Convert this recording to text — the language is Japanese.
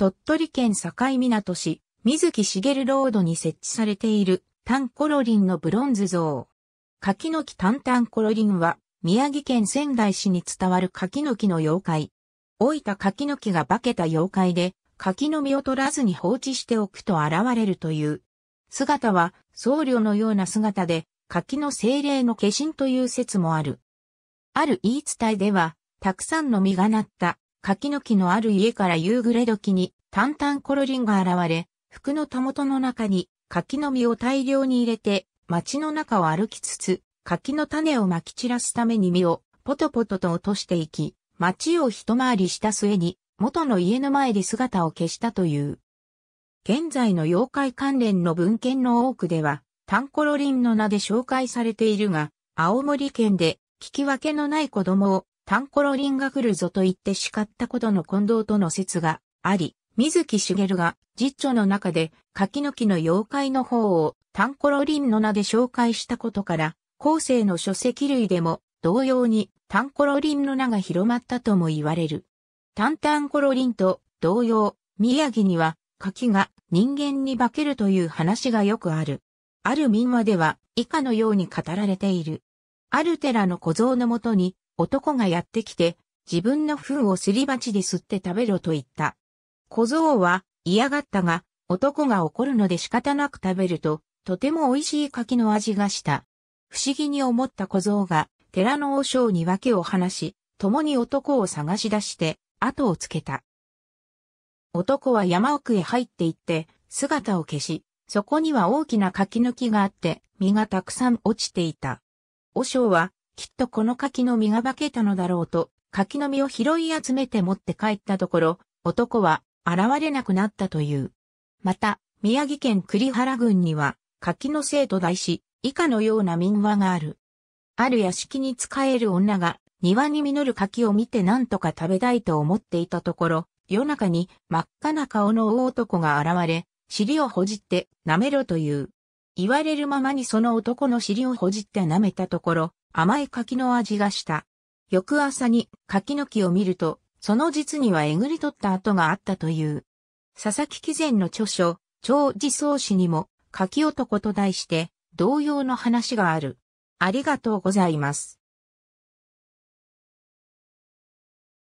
鳥取県境港市、水木しげるロードに設置されている、タンコロリンのブロンズ像。柿の木タンタンコロリンは、宮城県仙台市に伝わる柿の木の妖怪。老いた柿の木が化けた妖怪で、柿の実を取らずに放置しておくと現れるという。姿は僧侶のような姿で、柿の精霊の化身という説もある。ある言い伝えでは、たくさんの実がなった柿の木のある家から夕暮れ時に、タンタンコロリンが現れ、服のたもとの中に柿の実を大量に入れて、街の中を歩きつつ、柿の種をまき散らすために実をポトポトと落としていき、街を一回りした末に、元の家の前で姿を消したという。現在の妖怪関連の文献の多くでは、タンコロリンの名で紹介されているが、青森県で聞き分けのない子供をタンコロリンが来るぞと言って叱ったことの近藤との説があり、水木しげるが実著の中で柿の木の妖怪の方をタンコロリンの名で紹介したことから、後世の書籍類でも同様にタンコロリンの名が広まったとも言われる。タンタンコロリンと同様、宮城には柿が人間に化けるという話がよくある。ある民話では以下のように語られている。ある寺の小僧のもとに男がやってきて、自分の糞をすり鉢で吸って食べろと言った。小僧は嫌がったが、男が怒るので仕方なく食べると、とても美味しい柿の味がした。不思議に思った小僧が、寺の王将に訳を話し、共に男を探し出して、後をつけた。男は山奥へ入って行って、姿を消し、そこには大きな柿の木があって、実がたくさん落ちていた。和尚はきっとこの柿の実が化けたのだろうと、柿の実を拾い集めて持って帰ったところ、男は現れなくなったという。また、宮城県栗原郡には、柿の生徒大師、以下のような民話がある。ある屋敷に仕える女が、庭に実る柿を見て何とか食べたいと思っていたところ、夜中に真っ赤な顔の大男が現れ、尻をほじって舐めろという。言われるままにその男の尻をほじって舐めたところ、甘い柿の味がした。翌朝に柿の木を見ると、その実にはえぐり取った跡があったという。佐々木貴前の著書、超自走史にも、柿男と題して、同様の話がある。ありがとうございます。